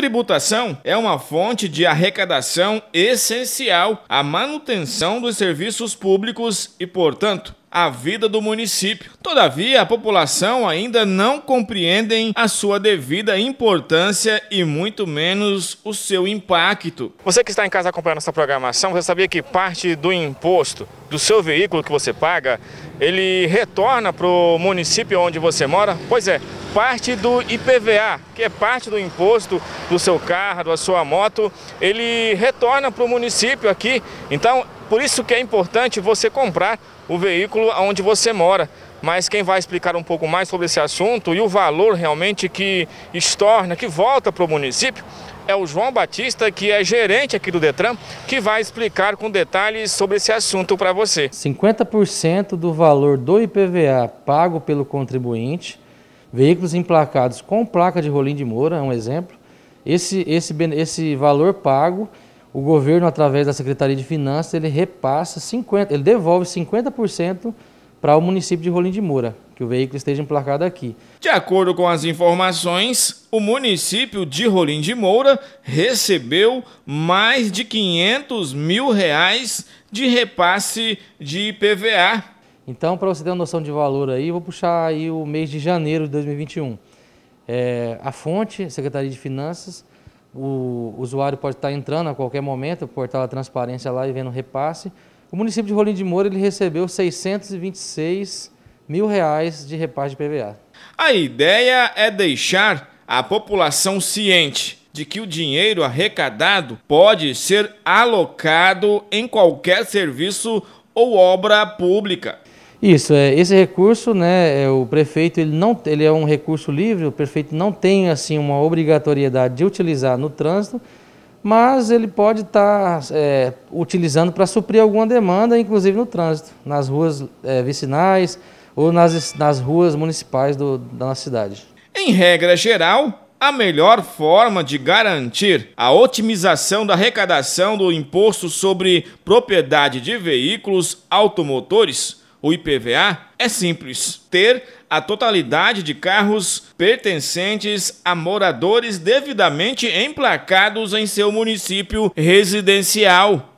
tributação é uma fonte de arrecadação essencial à manutenção dos serviços públicos e, portanto, à vida do município. Todavia, a população ainda não compreendem a sua devida importância e muito menos o seu impacto. Você que está em casa acompanhando essa programação, você sabia que parte do imposto do seu veículo que você paga, ele retorna para o município onde você mora? Pois é, parte do IPVA, que é parte do imposto do seu carro, da sua moto, ele retorna para o município aqui. Então, por isso que é importante você comprar o veículo onde você mora. Mas quem vai explicar um pouco mais sobre esse assunto e o valor realmente que estorna, que volta para o município, é o João Batista, que é gerente aqui do Detran, que vai explicar com detalhes sobre esse assunto para você. 50% do valor do IPVA pago pelo contribuinte Veículos emplacados com placa de Rolim de Moura é um exemplo. Esse, esse, esse valor pago, o governo, através da Secretaria de Finanças, ele repassa 50%, ele devolve 50% para o município de Rolim de Moura, que o veículo esteja emplacado aqui. De acordo com as informações, o município de Rolim de Moura recebeu mais de 500 mil reais de repasse de IPVA então, para você ter uma noção de valor aí, eu vou puxar aí o mês de janeiro de 2021. É, a fonte, Secretaria de Finanças, o usuário pode estar entrando a qualquer momento, o portal da transparência lá e vendo o repasse. O município de Rolim de Moura ele recebeu 626 mil reais de repasse de PVA. A ideia é deixar a população ciente de que o dinheiro arrecadado pode ser alocado em qualquer serviço ou obra pública. Isso, é, esse recurso, né, é, o prefeito ele não, ele é um recurso livre, o prefeito não tem assim uma obrigatoriedade de utilizar no trânsito, mas ele pode estar tá, é, utilizando para suprir alguma demanda, inclusive no trânsito, nas ruas é, vicinais ou nas, nas ruas municipais do, da nossa cidade. Em regra geral, a melhor forma de garantir a otimização da arrecadação do imposto sobre propriedade de veículos automotores, o IPVA, é simples: ter a totalidade de carros pertencentes a moradores devidamente emplacados em seu município residencial